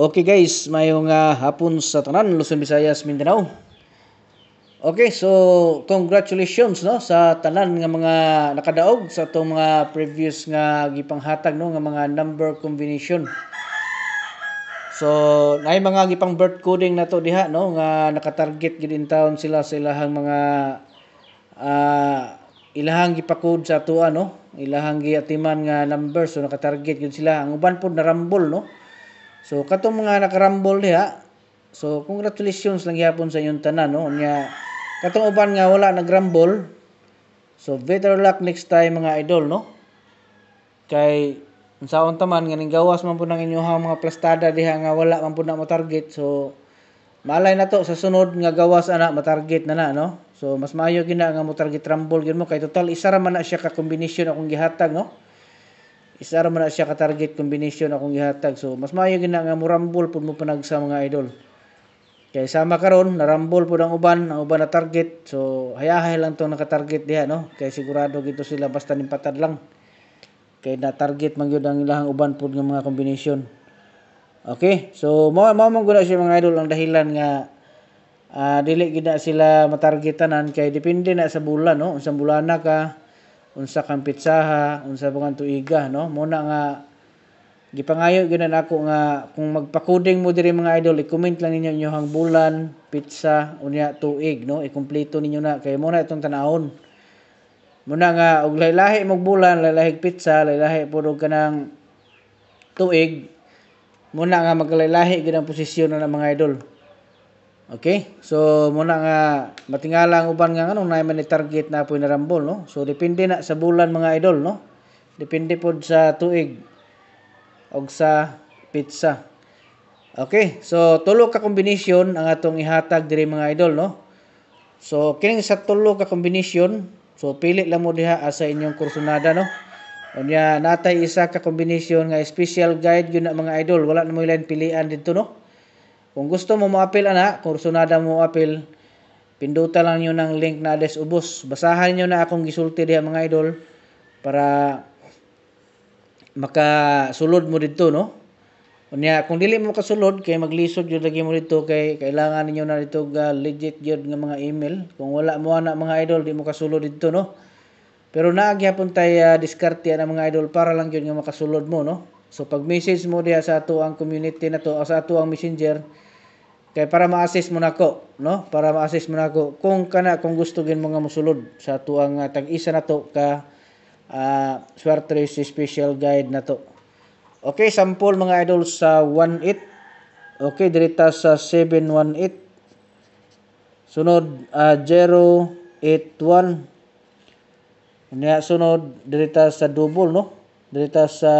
Okay guys, mayong uh, hapon sa tanan, Luzon, Visayas, Mindanao. Okay, so congratulations no sa tanan nga mga nakadaog sa atong mga previous nga gipanghatag no nga mga number combination. So, naay mga gipang birth coding nato diha no nga nakatarget gid in town sila sa ilahang mga uh, ilahang gipakod sa atoa no, ilahang giatiman nga number so nakatarget gid sila. Ang uban pod narambol no So katong mga nakarumble diha, so congratulations lang yapon sa inyong tanan no. Nya katong uban nga wala nagrumble. So better luck next time mga idol no. Kay unsaon taman nga ning gawas man pud ang inyong mga plastada diha nga wala man pud na mo target. So malay na to sa sunod nga gawas ana matarget na na no. So mas maayo gina nga mo target rambol gyud mo kay total isa ra man na siya ka combination akong gihatag no. Isa ra man siya ka target combination akong ihatag So mas maayo gina nga murambol pud mo panag sa mga idol. Kay sama karon narambol pud ang uban, ang uban na target. So hayahay lang tong naka-target diha no. Kay sigurado gito sila basta nimpatad lang. Kay na target man gyud ang ilang uban pud nga mga combination. Okay, so mao mao man gud siya mga idol ang dahilan nga uh, dili gid na sila matargetanan kay depende na sa bulan no, sa bulan na ka unsa kang pitsaha, unsa ba kang tuiga, no? Muna nga gipangayo gyud ako nga kung magpakuding mo diri mga idol, i-comment lang ninyo hang bulan, pizza, unya tuig, no? Ikumpleto ninyo na kay muna itong tanahon. Muna nga og lahi-lahi mog bulan, lahi pizza, lahi pud kanang tuig. Muna nga maglahi gid ang posisyon na ng mga idol. Okay? So muna nga matingala ang uban nga nganong naay man ni target na apoy narambol no. So depende na sa bulan mga idol no. Depende pod sa tuig og sa pizza. Okay, so tulo ka combination ang atong ihatag diri mga idol no. So kining sa tulo ka combination, so pili lang mo diha asa inyong kursunada no. Unya natay isa ka combination nga special guide gyud na mga idol, wala na mo ilan pilian didto no. Kung gusto mo mo-appeal ana, kung sunada mo appeal, pinduta lang niyo ng link na des ubos. Basahan niyo na akong gisulti diha mga idol para makasulod mo dito no. Unya kung dili mo kasulod kay maglisod jud lagi mo dito kay kailangan niyo na dito uh, legit jud nga mga email. Kung wala mo ana mga idol di mo kasulod dito no. Pero naagyapon tay uh, ah, diskarte na mga idol para lang yun nga makasulod mo, no? So pag message mo diha sa ato ang community na to, sa ato ang messenger, kay para ma assess mo nako, no? Para ma assess mo nako kung kana kung gusto gin mo nga musulod sa ato ang uh, tag-isa na to ka uh, swerte si special guide na to. Okay, sample mga idol sa 18. Okay, dirita sa 718. Sunod uh, 081. Niya sunod dirita sa double no? Dirita sa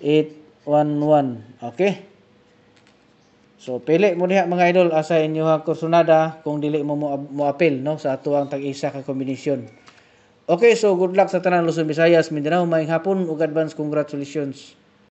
811. Okay? So pili mo diha mga idol asa inyo ha kursunada kung dili mo mo apil no sa atuang tag-isa ka kombinasyon. Okay, so good luck sa tanang Luzon, Visayas, Mindanao, maayong hapon ug advance congratulations.